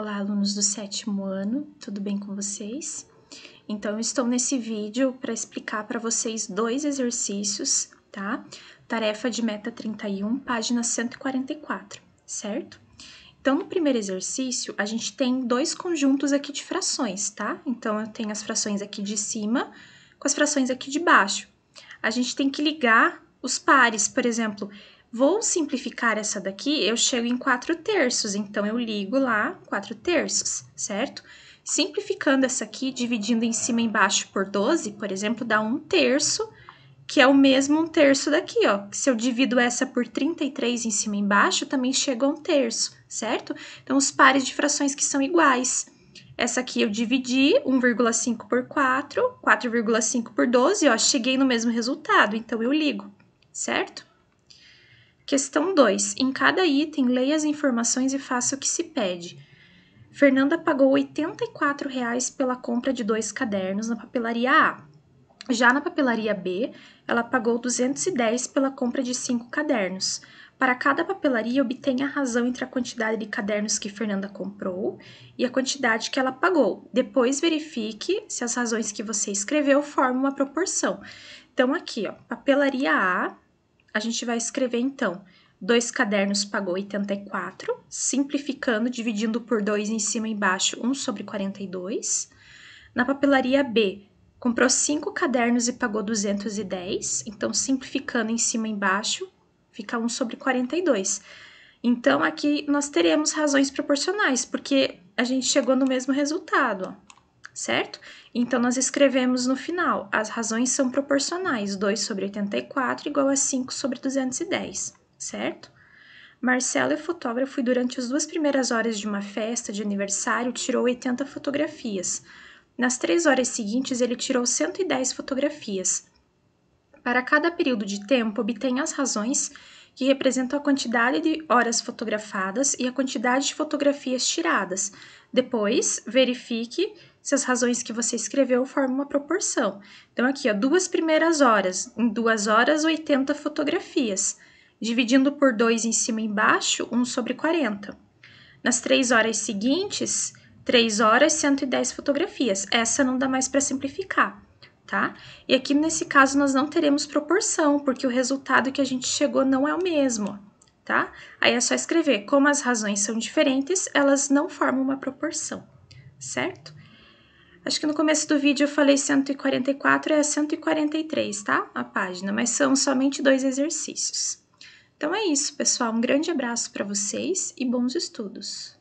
Olá, alunos do sétimo ano, tudo bem com vocês? Então, eu estou nesse vídeo para explicar para vocês dois exercícios, tá? Tarefa de meta 31, página 144, certo? Então, no primeiro exercício, a gente tem dois conjuntos aqui de frações, tá? Então, eu tenho as frações aqui de cima com as frações aqui de baixo. A gente tem que ligar os pares, por exemplo, Vou simplificar essa daqui, eu chego em 4 terços, então eu ligo lá 4 terços, certo? Simplificando essa aqui, dividindo em cima e embaixo por 12, por exemplo, dá 1 terço, que é o mesmo 1 terço daqui, ó. Se eu divido essa por 33 em cima e embaixo, também chega a 1 terço, certo? Então, os pares de frações que são iguais. Essa aqui eu dividi 1,5 por 4, 4,5 por 12, ó, cheguei no mesmo resultado, então eu ligo, certo? Questão 2. Em cada item, leia as informações e faça o que se pede. Fernanda pagou R$ 84,00 pela compra de dois cadernos na papelaria A. Já na papelaria B, ela pagou R$ 210 pela compra de cinco cadernos. Para cada papelaria, obtenha a razão entre a quantidade de cadernos que Fernanda comprou e a quantidade que ela pagou. Depois, verifique se as razões que você escreveu formam uma proporção. Então, aqui, ó, papelaria A, a gente vai escrever então dois cadernos pagou 84, simplificando, dividindo por dois em cima e embaixo, 1 sobre 42. Na papelaria B, comprou cinco cadernos e pagou 210, então simplificando em cima e embaixo, fica 1 sobre 42. Então aqui nós teremos razões proporcionais, porque a gente chegou no mesmo resultado. Ó certo? Então, nós escrevemos no final, as razões são proporcionais, 2 sobre 84 igual a 5 sobre 210, certo? Marcelo é fotógrafo e durante as duas primeiras horas de uma festa de aniversário tirou 80 fotografias. Nas três horas seguintes, ele tirou 110 fotografias. Para cada período de tempo, obtém as razões que representam a quantidade de horas fotografadas e a quantidade de fotografias tiradas. Depois, verifique se as razões que você escreveu formam uma proporção. Então, aqui, ó, duas primeiras horas, em duas horas, 80 fotografias. Dividindo por dois em cima e embaixo, 1 sobre 40. Nas três horas seguintes, 3 horas, 110 fotografias. Essa não dá mais para simplificar tá? E aqui nesse caso nós não teremos proporção, porque o resultado que a gente chegou não é o mesmo, tá? Aí é só escrever, como as razões são diferentes, elas não formam uma proporção, certo? Acho que no começo do vídeo eu falei 144, é 143, tá? A página, mas são somente dois exercícios. Então é isso, pessoal. Um grande abraço para vocês e bons estudos!